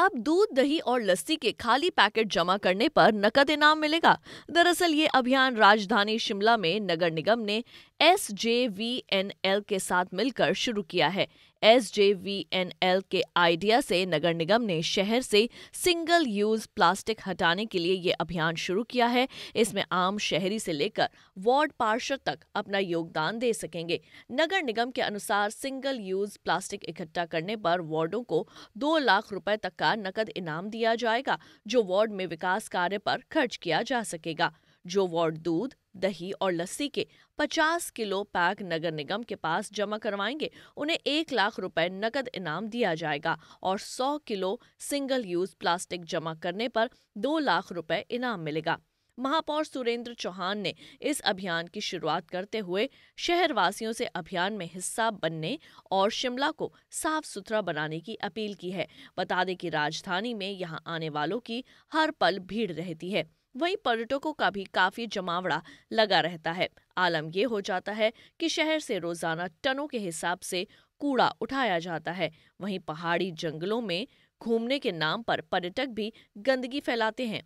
अब दूध दही और लस्सी के खाली पैकेट जमा करने पर नकद इनाम मिलेगा दरअसल ये अभियान राजधानी शिमला में नगर निगम ने S J V N L के साथ मिलकर शुरू किया है S J V N L के आइडिया से नगर निगम ने शहर से सिंगल यूज प्लास्टिक हटाने के लिए ये अभियान शुरू किया है इसमें आम शहरी से लेकर वार्ड पार्षद तक अपना योगदान दे सकेंगे नगर निगम के अनुसार सिंगल यूज प्लास्टिक इकट्ठा करने पर वार्डों को दो लाख रुपए तक का नकद इनाम दिया जाएगा जो वार्ड में विकास कार्य पर खर्च किया जा सकेगा जो वार्ड दूध दही और लस्सी के 50 किलो पैक नगर निगम के पास जमा करवाएंगे उन्हें एक लाख रुपए नकद इनाम दिया जाएगा और 100 किलो सिंगल यूज प्लास्टिक जमा करने पर दो लाख रुपए इनाम मिलेगा महापौर सुरेंद्र चौहान ने इस अभियान की शुरुआत करते हुए शहरवासियों से अभियान में हिस्सा बनने और शिमला को साफ सुथरा बनाने की अपील की है बता दें कि राजधानी में यहाँ आने वालों की हर पल भीड़ रहती है वहीं पर्यटकों का भी काफी जमावड़ा लगा रहता है आलम ये हो जाता है कि शहर से रोजाना टनों के हिसाब से कूड़ा उठाया जाता है वहीं पहाड़ी जंगलों में घूमने के नाम पर पर्यटक भी गंदगी फैलाते हैं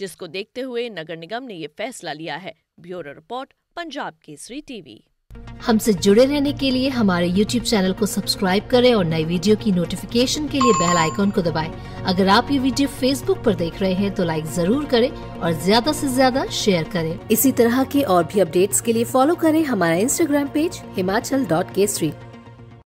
जिसको देखते हुए नगर निगम ने ये फैसला लिया है bureau report Punjab Kesari TV हमसे जुड़े रहने के लिए हमारे YouTube चैनल को सब्सक्राइब करें और नई वीडियो की नोटिफिकेशन के लिए बेल आइकॉन को दबाएं। अगर आप ये वीडियो Facebook पर देख रहे हैं तो लाइक जरूर करें और ज्यादा से ज्यादा शेयर करें इसी तरह के और भी अपडेट्स के लिए फॉलो करें हमारा Instagram page Himachal dot Kesari